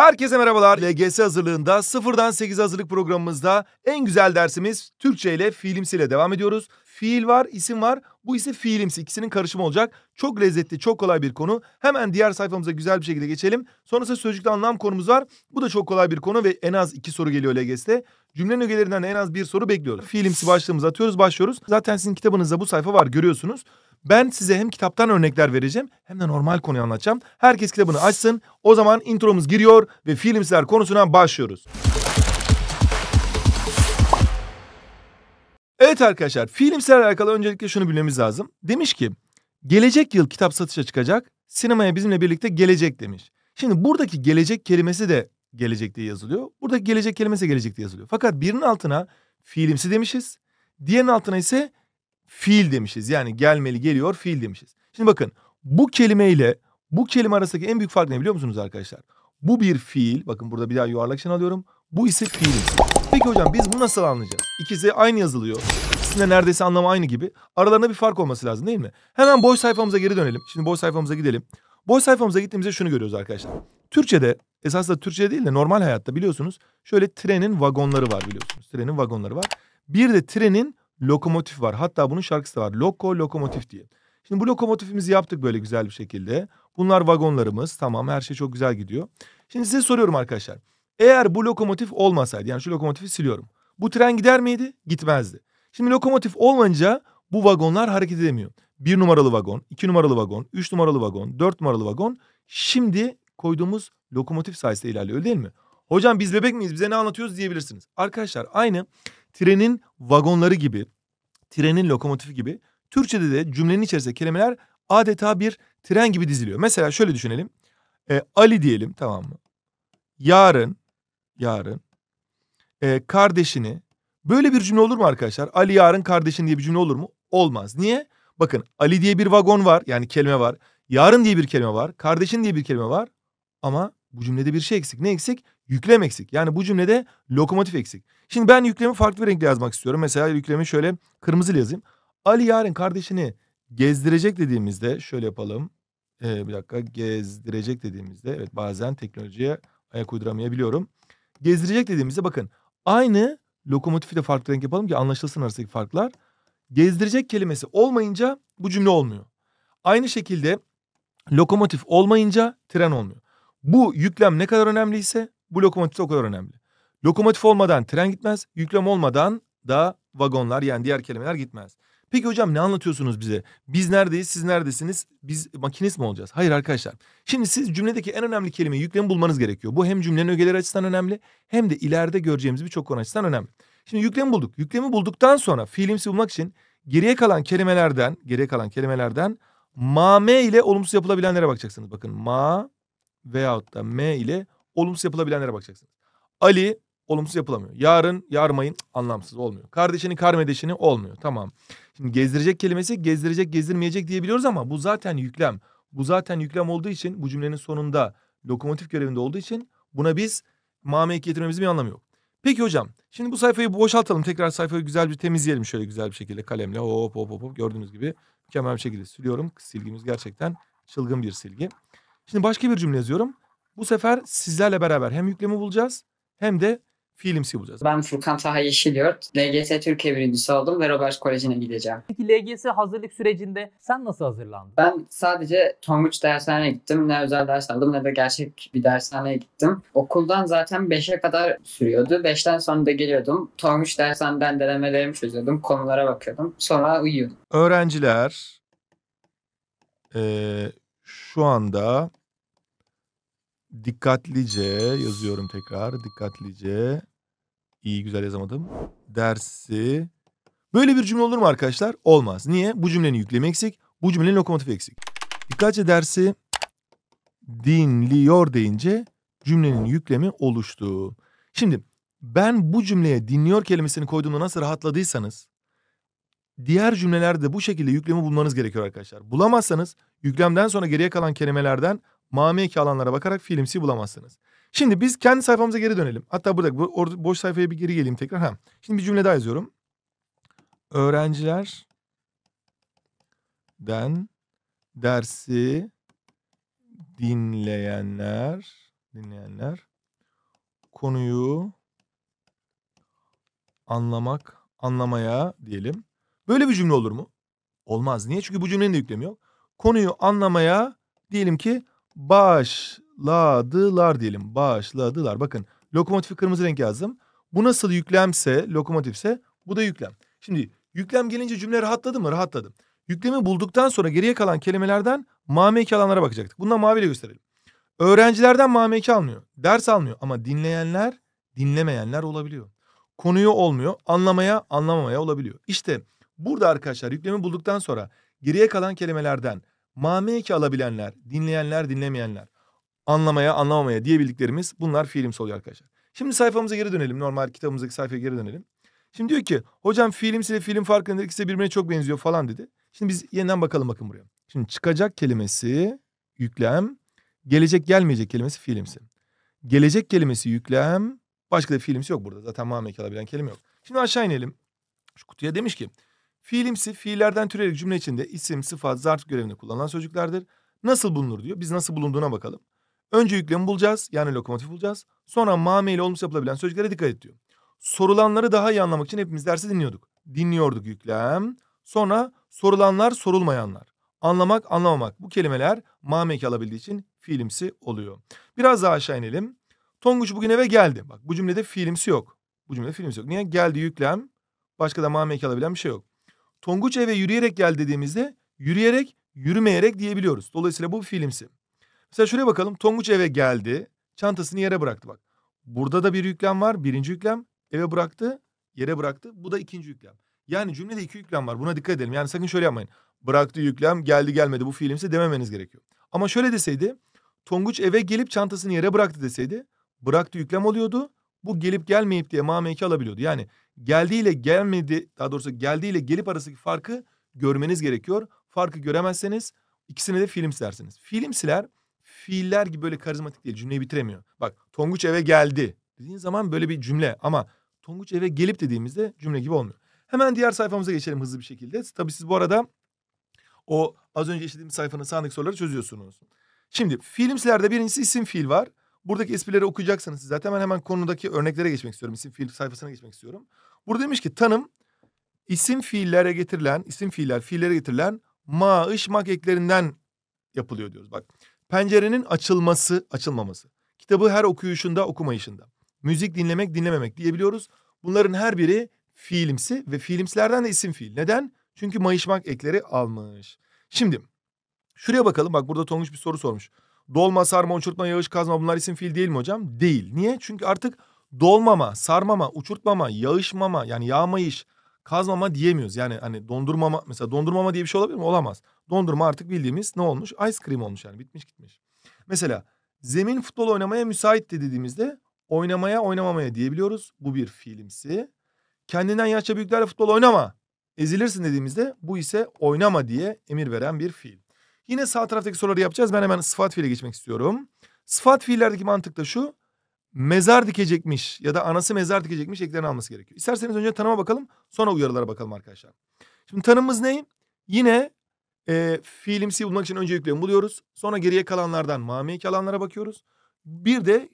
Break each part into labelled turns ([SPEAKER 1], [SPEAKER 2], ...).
[SPEAKER 1] Herkese merhabalar. LGS hazırlığında sıfırdan 8 hazırlık programımızda en güzel dersimiz Türkçe ile fiilimsiyle devam ediyoruz. Fiil var, isim var. Bu ise fiilimsi. İkisinin karışımı olacak. Çok lezzetli, çok kolay bir konu. Hemen diğer sayfamıza güzel bir şekilde geçelim. Sonrasında sözcükte anlam konumuz var. Bu da çok kolay bir konu ve en az iki soru geliyor LGS'te. Cümlenin ögelerinden en az bir soru bekliyoruz. Fiilimsi başlığımızı atıyoruz, başlıyoruz. Zaten sizin kitabınızda bu sayfa var, görüyorsunuz. Ben size hem kitaptan örnekler vereceğim hem de normal konuyu anlatacağım. Herkes kitabını açsın. O zaman intromuz giriyor ve filmsler konusuna başlıyoruz. Evet arkadaşlar filmsel alakalı öncelikle şunu bilmemiz lazım. Demiş ki gelecek yıl kitap satışa çıkacak sinemaya bizimle birlikte gelecek demiş. Şimdi buradaki gelecek kelimesi de gelecek diye yazılıyor. Buradaki gelecek kelimesi de gelecek diye yazılıyor. Fakat birinin altına fiilimsi demişiz. Diğerinin altına ise fiil demişiz. Yani gelmeli geliyor fiil demişiz. Şimdi bakın bu kelime ile bu kelime arasındaki en büyük fark ne biliyor musunuz arkadaşlar? Bu bir fiil. Bakın burada bir daha yuvarlak şen alıyorum. Bu ise fiil. Peki hocam biz bunu nasıl anlayacağız? İkisi aynı yazılıyor. İkisinde neredeyse anlamı aynı gibi. Aralarında bir fark olması lazım değil mi? Hemen boş sayfamıza geri dönelim. Şimdi boş sayfamıza gidelim. Boş sayfamıza gittiğimizde şunu görüyoruz arkadaşlar. Türkçe'de esasında Türkçe değil de normal hayatta biliyorsunuz şöyle trenin vagonları var biliyorsunuz. Trenin vagonları var. Bir de trenin lokomotif var. Hatta bunun şarkısı var. Loko lokomotif diye. Şimdi bu lokomotifimizi yaptık böyle güzel bir şekilde. Bunlar vagonlarımız. Tamam her şey çok güzel gidiyor. Şimdi size soruyorum arkadaşlar. Eğer bu lokomotif olmasaydı yani şu lokomotifi siliyorum. Bu tren gider miydi? Gitmezdi. Şimdi lokomotif olmayınca bu vagonlar hareket edemiyor. Bir numaralı vagon, iki numaralı vagon, üç numaralı vagon, dört numaralı vagon. Şimdi koyduğumuz lokomotif sayesinde ilerliyor öyle değil mi? Hocam biz bebek miyiz bize ne anlatıyoruz diyebilirsiniz. Arkadaşlar aynı trenin vagonları gibi, trenin lokomotifi gibi Türkçe'de de cümlenin içerisinde kelimeler adeta bir tren gibi diziliyor. Mesela şöyle düşünelim. E, Ali diyelim tamam mı? Yarın yarın e, kardeşini böyle bir cümle olur mu arkadaşlar? Ali yarın kardeşin diye bir cümle olur mu? Olmaz. Niye? Bakın Ali diye bir vagon var yani kelime var. Yarın diye bir kelime var. Kardeşin diye bir kelime var. Ama bu cümlede bir şey eksik. Ne eksik? Yüklem eksik. Yani bu cümlede lokomotif eksik. Şimdi ben yüklemi farklı bir renkle yazmak istiyorum. Mesela yüklemi şöyle kırmızı yazayım. Ali yarın kardeşini gezdirecek dediğimizde şöyle yapalım. Ee, bir dakika gezdirecek dediğimizde evet bazen teknolojiye ayak uyduramayabiliyorum. Gezdirecek dediğimizde bakın aynı lokomotifi de farklı renk yapalım ki anlaşılsın arasındaki farklar. Gezdirecek kelimesi olmayınca bu cümle olmuyor. Aynı şekilde lokomotif olmayınca tren olmuyor. Bu yüklem ne kadar önemliyse bu lokomotif o kadar önemli. Lokomotif olmadan tren gitmez, yüklem olmadan da vagonlar yani diğer kelimeler gitmez. Peki hocam ne anlatıyorsunuz bize? Biz neredeyiz, siz neredesiniz? Biz makinist mi olacağız? Hayır arkadaşlar. Şimdi siz cümledeki en önemli kelimeyi yüklemi bulmanız gerekiyor. Bu hem cümlenin ögeleri açısından önemli hem de ileride göreceğimiz birçok konu açısından önemli. Şimdi yüklemi bulduk. Yüklemi bulduktan sonra fiilimsi bulmak için geriye kalan kelimelerden, geriye kalan kelimelerden mame ile olumsuz yapılabilenlere bakacaksınız. Bakın ma veyahut da me ile olumsuz yapılabilenlere bakacaksınız. Ali olumsuz yapılamıyor. Yarın yarmayın anlamsız olmuyor. Kardeşini karmedeşini olmuyor. Tamam. Şimdi gezdirecek kelimesi gezdirecek gezdirmeyecek diyebiliyoruz ama bu zaten yüklem. Bu zaten yüklem olduğu için bu cümlenin sonunda lokomotif görevinde olduğu için buna biz mame getirmemizin bir anlamı yok. Peki hocam şimdi bu sayfayı boşaltalım. Tekrar sayfayı güzel bir temizleyelim şöyle güzel bir şekilde kalemle hop hop hop, hop. gördüğünüz gibi mükemmel bir şekilde siliyorum. Silgimiz gerçekten çılgın bir silgi. Şimdi başka bir cümle yazıyorum. Bu sefer sizlerle beraber hem yüklemi bulacağız hem de fiilimsi bulacağız. Ben Furkan Taha Yeşilyurt. LGS Türkiye birincisi oldum ve Robert Koleji'ne gideceğim. Peki LGS hazırlık sürecinde sen nasıl hazırlandın? Ben sadece Tonguç dershaneye gittim. Ne özel ders aldım ne de gerçek bir dershaneye gittim. Okuldan zaten 5'e kadar sürüyordu. 5'ten sonra da geliyordum. Tonguç dershaneden denemelerimi çözüyordum. Konulara bakıyordum. Sonra uyuyordum. Öğrenciler ee, şu anda dikkatlice yazıyorum tekrar dikkatlice iyi güzel yazamadım. Dersi. Böyle bir cümle olur mu arkadaşlar? Olmaz. Niye? Bu cümlenin yüklemi eksik. Bu cümlenin lokomotifi eksik. Dikkatçe dersi dinliyor deyince cümlenin yüklemi oluştu. Şimdi ben bu cümleye dinliyor kelimesini koyduğumda nasıl rahatladıysanız diğer cümlelerde bu şekilde yüklemi bulmanız gerekiyor arkadaşlar. Bulamazsanız yüklemden sonra geriye kalan kelimelerden mameki alanlara bakarak filmsi bulamazsınız. Şimdi biz kendi sayfamıza geri dönelim. Hatta burada bo boş sayfaya bir geri geleyim tekrar. Ha. Şimdi bir cümle daha yazıyorum. Öğrencilerden dersi dinleyenler dinleyenler konuyu anlamak anlamaya diyelim. Böyle bir cümle olur mu? Olmaz. Niye? Çünkü bu cümlenin de yüklemi yok. Konuyu anlamaya diyelim ki baş Bağışladılar diyelim. Bağışladılar. Bakın lokomotifi kırmızı renk yazdım. Bu nasıl yüklemse, lokomotifse bu da yüklem. Şimdi yüklem gelince cümle rahatladı mı? rahatladım Yüklemi bulduktan sonra geriye kalan kelimelerden mame iki alanlara bakacaktık. Bundan maviyle gösterelim. Öğrencilerden mame iki almıyor. Ders almıyor ama dinleyenler, dinlemeyenler olabiliyor. Konuyu olmuyor, anlamaya, anlamamaya olabiliyor. İşte burada arkadaşlar yüklemi bulduktan sonra geriye kalan kelimelerden mame iki alabilenler, dinleyenler, dinlemeyenler anlamaya, anlamamaya diyebildiklerimiz bunlar fiilimsi oluyor arkadaşlar. Şimdi sayfamıza geri dönelim. Normal kitabımızdaki sayfaya geri dönelim. Şimdi diyor ki hocam fiilimsi ile fiilin farkı nedir? İkisi birbirine çok benziyor falan dedi. Şimdi biz yeniden bakalım bakın buraya. Şimdi çıkacak kelimesi yüklem, gelecek gelmeyecek kelimesi fiilimsi. Gelecek kelimesi yüklem, başka da fiilimsi yok burada. Zaten mamek alabilen kelime yok. Şimdi aşağı inelim. Şu kutuya demiş ki fiilimsi fiillerden türeyerek cümle içinde isim, sıfat, zarf görevinde kullanılan sözcüklerdir. Nasıl bulunur diyor. Biz nasıl bulunduğuna bakalım. Önce yüklemi bulacağız yani lokomotif bulacağız. Sonra mame ile olmuş yapılabilen sözcüklere dikkat ediyor. Sorulanları daha iyi anlamak için hepimiz dersi dinliyorduk. Dinliyorduk yüklem. Sonra sorulanlar sorulmayanlar. Anlamak anlamamak bu kelimeler mame eki alabildiği için fiilimsi oluyor. Biraz daha aşağı inelim. Tonguç bugün eve geldi. Bak bu cümlede fiilimsi yok. Bu cümlede fiilimsi yok. Niye? Geldi yüklem. Başka da mame eki alabilen bir şey yok. Tonguç eve yürüyerek geldi dediğimizde yürüyerek, yürümeyerek diyebiliyoruz. Dolayısıyla bu fiilimsi. Mesela şuraya bakalım. Tonguç eve geldi. Çantasını yere bıraktı bak. Burada da bir yüklem var. Birinci yüklem eve bıraktı. Yere bıraktı. Bu da ikinci yüklem. Yani cümlede iki yüklem var. Buna dikkat edelim. Yani sakın şöyle yapmayın. Bıraktı yüklem geldi gelmedi bu fiilimse dememeniz gerekiyor. Ama şöyle deseydi. Tonguç eve gelip çantasını yere bıraktı deseydi. Bıraktı yüklem oluyordu. Bu gelip gelmeyip diye mameki alabiliyordu. Yani geldiğiyle gelmedi daha doğrusu geldiğiyle gelip arasındaki farkı görmeniz gerekiyor. Farkı göremezseniz ikisine de film silersiniz. Film fiiller gibi böyle karizmatik değil. Cümleyi bitiremiyor. Bak Tonguç eve geldi dediğin zaman böyle bir cümle ama Tonguç eve gelip dediğimizde cümle gibi olmuyor. Hemen diğer sayfamıza geçelim hızlı bir şekilde. Tabii siz bu arada o az önce işlediğimiz sayfanın sağındaki soruları çözüyorsunuz. Şimdi filmsilerde birincisi isim fiil var. Buradaki esprileri okuyacaksanız zaten hemen hemen konudaki örneklere geçmek istiyorum. İsim fiil sayfasına geçmek istiyorum. Burada demiş ki tanım isim fiillere getirilen, isim fiiller fiillere getirilen maaş mak eklerinden yapılıyor diyoruz. Bak Pencerenin açılması, açılmaması. Kitabı her okuyuşunda, okumayışında. Müzik dinlemek, dinlememek diyebiliyoruz. Bunların her biri fiilimsi ve fiilimsilerden de isim fiil. Neden? Çünkü mayışmak ekleri almış. Şimdi şuraya bakalım. Bak burada Tonguç bir soru sormuş. Dolma, sarma, uçurtma, yağış, kazma bunlar isim fiil değil mi hocam? Değil. Niye? Çünkü artık dolmama, sarmama, uçurtmama, yağışmama yani yağmayış kazmama diyemiyoruz. Yani hani dondurmama mesela dondurmama diye bir şey olabilir mi? Olamaz. Dondurma artık bildiğimiz ne olmuş? Ice cream olmuş yani bitmiş gitmiş. Mesela zemin futbol oynamaya müsaitti dediğimizde oynamaya oynamamaya diyebiliyoruz. Bu bir filmsi. Kendinden yaşça büyüklerle futbol oynama. Ezilirsin dediğimizde bu ise oynama diye emir veren bir fiil. Yine sağ taraftaki soruları yapacağız. Ben hemen sıfat fiile geçmek istiyorum. Sıfat fiillerdeki mantık da şu mezar dikecekmiş ya da anası mezar dikecekmiş eklerini alması gerekiyor. İsterseniz önce tanıma bakalım sonra uyarılara bakalım arkadaşlar. Şimdi tanımımız ne? Yine e, fiilimsi bulmak için önce yüklemi buluyoruz. Sonra geriye kalanlardan mameki alanlara bakıyoruz. Bir de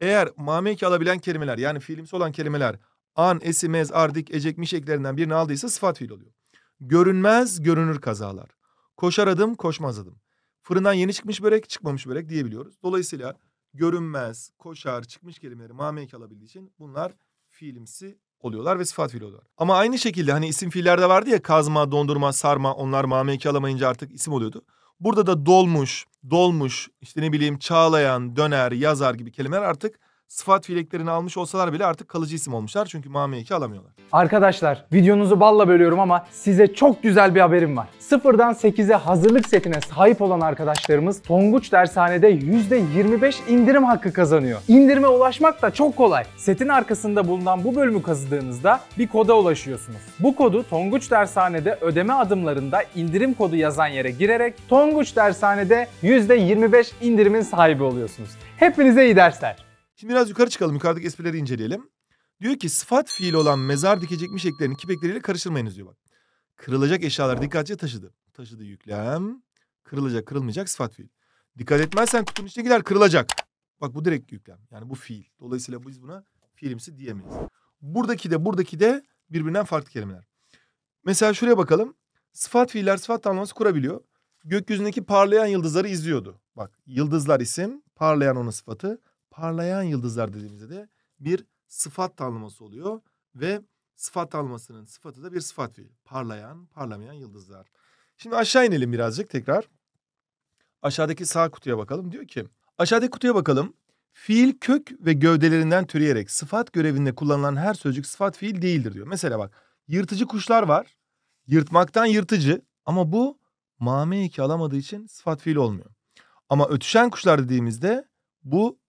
[SPEAKER 1] eğer mameki alabilen kelimeler yani fiilimsi olan kelimeler an, esi, mez, ardik, ecekmiş eklerinden birini aldıysa sıfat fiil oluyor. Görünmez, görünür kazalar. Koşar adım, koşmaz adım. Fırından yeni çıkmış börek, çıkmamış börek diyebiliyoruz. Dolayısıyla görünmez, koşar, çıkmış kelimeleri mamiye alabildiği için bunlar fiilimsi oluyorlar ve sıfat fiil oluyorlar. Ama aynı şekilde hani isim fiillerde vardı ya kazma, dondurma, sarma onlar mamiye alamayınca artık isim oluyordu. Burada da dolmuş, dolmuş, işte ne bileyim çağlayan, döner, yazar gibi kelimeler artık sıfat fiileklerini almış olsalar bile artık kalıcı isim olmuşlar. Çünkü mame 2 alamıyorlar. Arkadaşlar videonuzu balla bölüyorum ama size çok güzel bir haberim var. Sıfırdan 8'e hazırlık setine sahip olan arkadaşlarımız Tonguç Dershane'de %25 indirim hakkı kazanıyor. İndirime ulaşmak da çok kolay. Setin arkasında bulunan bu bölümü kazıdığınızda bir koda ulaşıyorsunuz. Bu kodu Tonguç Dershane'de ödeme adımlarında indirim kodu yazan yere girerek Tonguç Dershane'de %25 indirimin sahibi oluyorsunuz. Hepinize iyi dersler. Şimdi biraz yukarı çıkalım. Yukarıdaki esprileri inceleyelim. Diyor ki sıfat fiili olan mezar dikecekmiş eklerini kipekleriyle karıştırmayınız diyor bak. Kırılacak eşyalar dikkatlice taşıdı. Taşıdı yüklem. Kırılacak kırılmayacak sıfat fiil. Dikkat etmezsen kutunun içine gider kırılacak. Bak bu direkt yüklem. Yani bu fiil. Dolayısıyla biz buna fiilimsi diyemeyiz. Buradaki de buradaki de birbirinden farklı kelimeler. Mesela şuraya bakalım. Sıfat fiiller sıfat tanımlaması kurabiliyor. Gökyüzündeki parlayan yıldızları izliyordu. Bak yıldızlar isim, parlayan onun sıfatı parlayan yıldızlar dediğimizde de bir sıfat tanımlaması oluyor ve sıfat tanımlamasının sıfatı da bir sıfat fiil. Parlayan, parlamayan yıldızlar. Şimdi aşağı inelim birazcık tekrar. Aşağıdaki sağ kutuya bakalım. Diyor ki aşağıdaki kutuya bakalım. Fiil kök ve gövdelerinden türeyerek sıfat görevinde kullanılan her sözcük sıfat fiil değildir diyor. Mesela bak yırtıcı kuşlar var. Yırtmaktan yırtıcı ama bu mame eki alamadığı için sıfat fiil olmuyor. Ama ötüşen kuşlar dediğimizde bu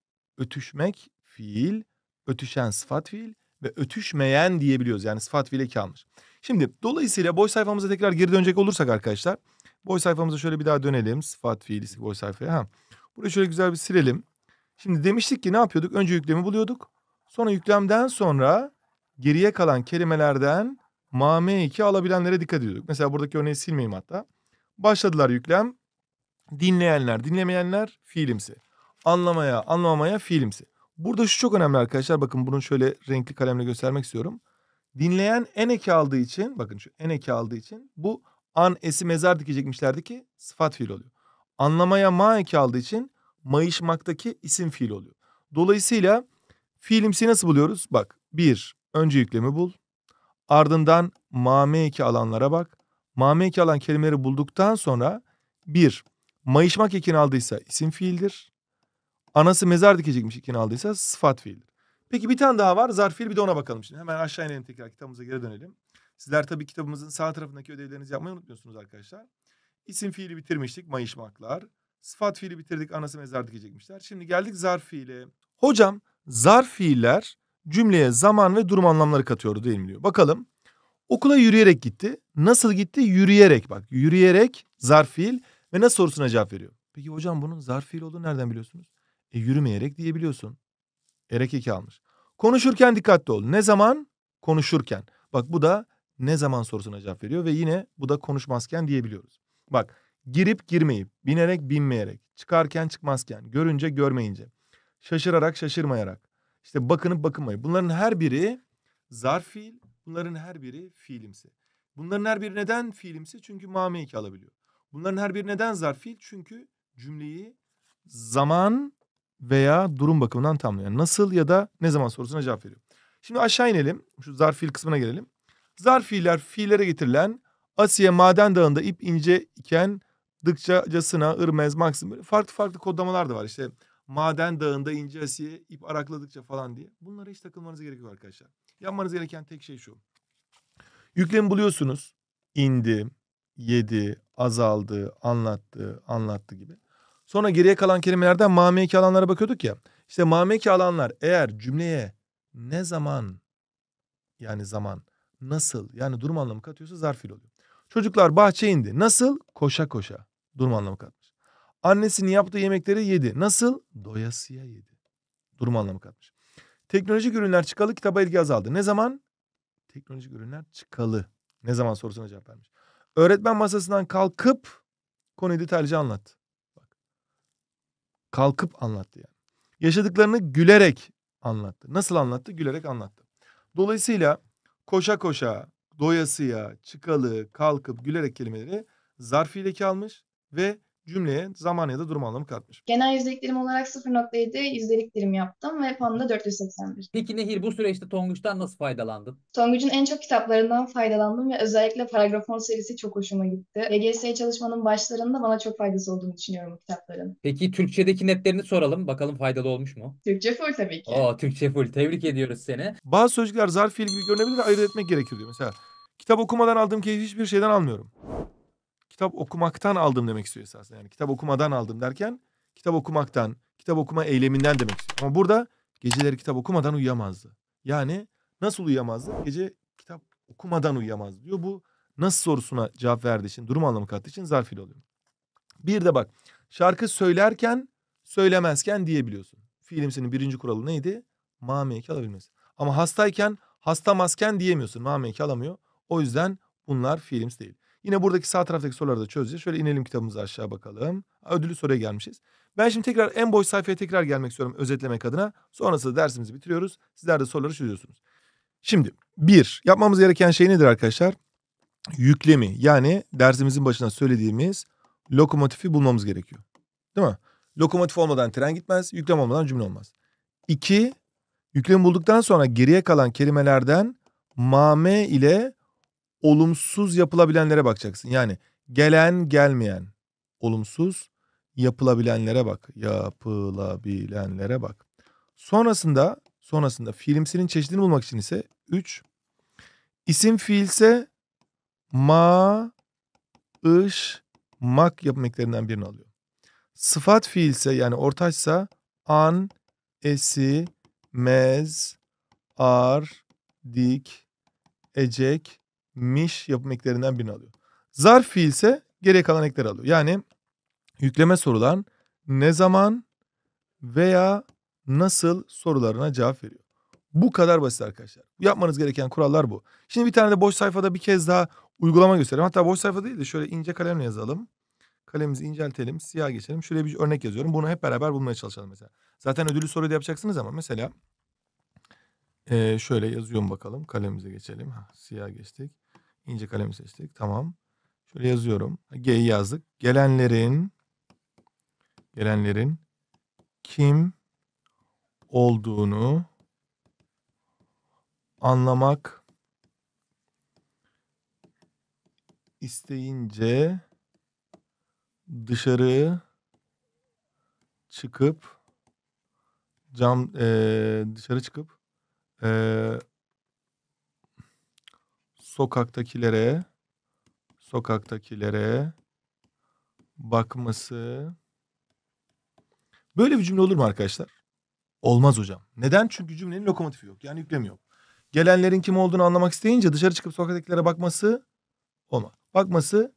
[SPEAKER 1] ötüşmek fiil, ötüşen sıfat fiil ve ötüşmeyen diyebiliyoruz. Yani sıfat fiile kalmış. Şimdi dolayısıyla boş sayfamıza tekrar geri dönecek olursak arkadaşlar. Boş sayfamıza şöyle bir daha dönelim. Sıfat fiil boş sayfaya. Ha. Burayı şöyle güzel bir silelim. Şimdi demiştik ki ne yapıyorduk? Önce yüklemi buluyorduk. Sonra yüklemden sonra geriye kalan kelimelerden mame2 alabilenlere dikkat ediyorduk. Mesela buradaki örneği silmeyeyim hatta. Başladılar yüklem. Dinleyenler, dinlemeyenler fiilimsi anlamaya, anlamamaya fiilimsi. Burada şu çok önemli arkadaşlar. Bakın bunu şöyle renkli kalemle göstermek istiyorum. Dinleyen en eki aldığı için bakın şu en eki aldığı için bu an esi mezar dikecekmişlerdi ki sıfat fiil oluyor. Anlamaya ma eki aldığı için mayışmaktaki isim fiil oluyor. Dolayısıyla fiilimsi nasıl buluyoruz? Bak bir önce yüklemi bul. Ardından ma eki alanlara bak. ma eki alan kelimeleri bulduktan sonra bir mayışmak ekini aldıysa isim fiildir. Anası mezar dikecekmiş ikini aldıysa sıfat fiildir. Peki bir tane daha var zarf fiil bir de ona bakalım şimdi. Hemen aşağı inelim tekrar kitabımıza geri dönelim. Sizler tabii kitabımızın sağ tarafındaki ödevlerinizi yapmayı unutmuyorsunuz arkadaşlar. İsim fiili bitirmiştik mayışmaklar. Sıfat fiili bitirdik anası mezar dikecekmişler. Şimdi geldik zarf fiile. Hocam zarf fiiller cümleye zaman ve durum anlamları katıyordu değil mi diyor. Bakalım okula yürüyerek gitti. Nasıl gitti? Yürüyerek bak yürüyerek zarf fiil ve nasıl sorusuna cevap veriyor. Peki hocam bunun zarf fiil olduğunu nereden biliyorsunuz? E, yürümeyerek diyebiliyorsun. Erek eki almış. Konuşurken dikkatli ol. Ne zaman? Konuşurken. Bak bu da ne zaman sorusuna cevap veriyor ve yine bu da konuşmazken diyebiliyoruz. Bak girip girmeyip, binerek binmeyerek, çıkarken çıkmazken, görünce görmeyince, şaşırarak şaşırmayarak, işte bakınıp bakınmayıp. Bunların her biri zarf fiil, bunların her biri fiilimsi. Bunların her biri neden fiilimsi? Çünkü mame iki alabiliyor. Bunların her biri neden zarf fiil? Çünkü cümleyi zaman veya durum bakımından tamlıyor. nasıl ya da ne zaman sorusuna cevap veriyor. Şimdi aşağı inelim. Şu zarf fiil kısmına gelelim. Zarf fiiller fiillere getirilen Asiye maden dağında ip ince iken dıkçacasına ırmez maksim böyle farklı farklı kodlamalar da var. İşte maden dağında ince asiye ip arakladıkça falan diye. Bunlara hiç takılmanıza gerek yok arkadaşlar. Yapmanız gereken tek şey şu. Yüklemi buluyorsunuz. indi, yedi, azaldı, anlattı, anlattı gibi. Sonra geriye kalan kelimelerden mameki alanlara bakıyorduk ya. İşte mameki alanlar eğer cümleye ne zaman yani zaman nasıl yani durum anlamı katıyorsa zarf fiil oluyor. Çocuklar bahçeye indi. Nasıl? Koşa koşa. Durum anlamı katmış. Annesinin yaptığı yemekleri yedi. Nasıl? Doyasıya yedi. Durum anlamı katmış. Teknolojik ürünler çıkalı kitaba ilgi azaldı. Ne zaman? Teknolojik ürünler çıkalı. Ne zaman sorusuna cevap vermiş. Öğretmen masasından kalkıp konuyu detaylıca anlattı kalkıp anlattı yani. Yaşadıklarını gülerek anlattı. Nasıl anlattı? Gülerek anlattı. Dolayısıyla koşa koşa, doyasıya, çıkalı, kalkıp, gülerek kelimeleri zarfileki kalmış ve cümleye zaman ya da durum anlamı katmış. Genel yüzdelik dilim olarak 0.7 yüzdelik dilim yaptım ve puanım da 481. Peki Nehir bu süreçte Tonguç'tan nasıl faydalandın? Tonguç'un en çok kitaplarından faydalandım ve özellikle Paragrafon serisi çok hoşuma gitti. LGS e çalışmanın başlarında bana çok faydası olduğunu düşünüyorum bu kitapların. Peki Türkçedeki netlerini soralım. Bakalım faydalı olmuş mu? Türkçe full tabii ki. Oo, Türkçe full. Tebrik ediyoruz seni. Bazı sözcükler zarf fiil gibi görünebilir de ayırt etmek gerekir diyor. Mesela kitap okumadan aldığım keyfi hiçbir şeyden almıyorum kitap okumaktan aldım demek istiyor esasında. Yani kitap okumadan aldım derken kitap okumaktan, kitap okuma eyleminden demek istiyor. Ama burada geceleri kitap okumadan uyuyamazdı. Yani nasıl uyuyamazdı? Gece kitap okumadan uyuyamazdı diyor. Bu nasıl sorusuna cevap verdiği için, durum anlamı kattığı için zarf ile oluyor. Bir de bak şarkı söylerken söylemezken diyebiliyorsun. Fiilimsinin birinci kuralı neydi? Mameki alabilmesi. Ama hastayken hastamazken diyemiyorsun. Mameki alamıyor. O yüzden bunlar fiilimiz değil. Yine buradaki sağ taraftaki soruları da çözeceğiz. Şöyle inelim kitabımızı aşağı bakalım. Ödüllü soruya gelmişiz. Ben şimdi tekrar en boş sayfaya tekrar gelmek istiyorum özetlemek adına. Sonrasında dersimizi bitiriyoruz. Sizler de soruları çözüyorsunuz. Şimdi bir yapmamız gereken şey nedir arkadaşlar? Yüklemi yani dersimizin başına söylediğimiz lokomotifi bulmamız gerekiyor. Değil mi? Lokomotif olmadan tren gitmez, yüklem olmadan cümle olmaz. İki, yüklemi bulduktan sonra geriye kalan kelimelerden mame ile olumsuz yapılabilenlere bakacaksın. Yani gelen gelmeyen olumsuz yapılabilenlere bak. Yapılabilenlere bak. Sonrasında sonrasında fiilimsinin çeşidini bulmak için ise 3 isim fiilse ma ış mak yapım birini alıyor. Sıfat fiilse yani ortaçsa an esi mez ar dik ecek miş yapım eklerinden birini alıyor. Zarf fiil ise geriye kalan ekleri alıyor. Yani yükleme sorulan ne zaman veya nasıl sorularına cevap veriyor. Bu kadar basit arkadaşlar. Yapmanız gereken kurallar bu. Şimdi bir tane de boş sayfada bir kez daha uygulama göstereyim. Hatta boş sayfa değil de şöyle ince kalemle yazalım. kalemimizi inceltelim, siyah geçelim. Şöyle bir örnek yazıyorum. Bunu hep beraber bulmaya çalışalım mesela. Zaten ödülü soruyu yapacaksınız ama mesela ee, şöyle yazıyorum bakalım. kalemimize geçelim. Ha, siyah geçtik ince kalemi seçtik. Tamam. Şöyle yazıyorum. G'yi yazdık. Gelenlerin gelenlerin kim olduğunu anlamak isteyince dışarı çıkıp cam e, dışarı çıkıp e, sokaktakilere sokaktakilere bakması böyle bir cümle olur mu arkadaşlar? Olmaz hocam. Neden? Çünkü cümlenin lokomotifi yok. Yani yüklemi yok. Gelenlerin kim olduğunu anlamak isteyince dışarı çıkıp sokaktakilere bakması olmaz. Bakması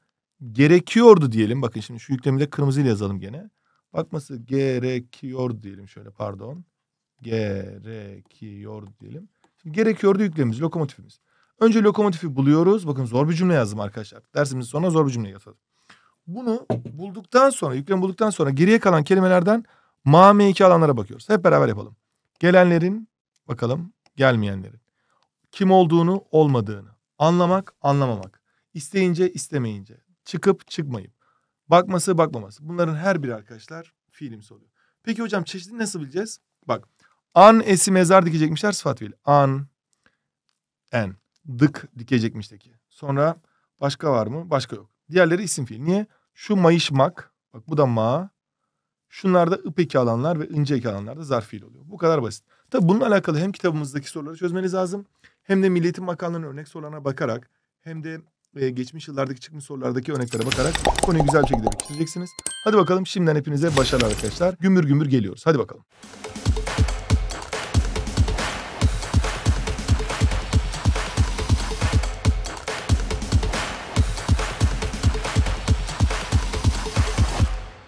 [SPEAKER 1] gerekiyordu diyelim. Bakın şimdi şu yüklemi de kırmızıyla yazalım gene. Bakması gerekiyor diyelim şöyle pardon. Gerekiyor diyelim. Şimdi gerekiyordu yüklemimiz, lokomotifimiz. Önce lokomotifi buluyoruz. Bakın zor bir cümle yazdım arkadaşlar. Dersimizin sonuna zor bir cümle yazalım. Bunu bulduktan sonra, yüklem bulduktan sonra geriye kalan kelimelerden mame2 alanlara bakıyoruz. Hep beraber yapalım. Gelenlerin bakalım gelmeyenlerin. Kim olduğunu olmadığını. Anlamak anlamamak. İsteyince istemeyince. Çıkıp çıkmayıp. Bakması bakmaması. Bunların her biri arkadaşlar fiilimsi oluyor. Peki hocam çeşitini nasıl bileceğiz? Bak an esi mezar dikecekmişler sıfat fiil. An, en dık dikecekmişteki. Sonra başka var mı? Başka yok. Diğerleri isim fiil. Niye? Şu mayışmak. Bak bu da ma. Şunlarda ıp eki alanlar ve ince eki alanlarda zarf fiil oluyor. Bu kadar basit. Tabi bununla alakalı hem kitabımızdaki soruları çözmeniz lazım. Hem de milletin makallarının örnek sorularına bakarak hem de e, geçmiş yıllardaki çıkmış sorulardaki örneklere bakarak konuyu güzel bir şekilde bitireceksiniz. Hadi bakalım şimdiden hepinize başarılar arkadaşlar. Gümbür gümbür geliyoruz. Hadi bakalım.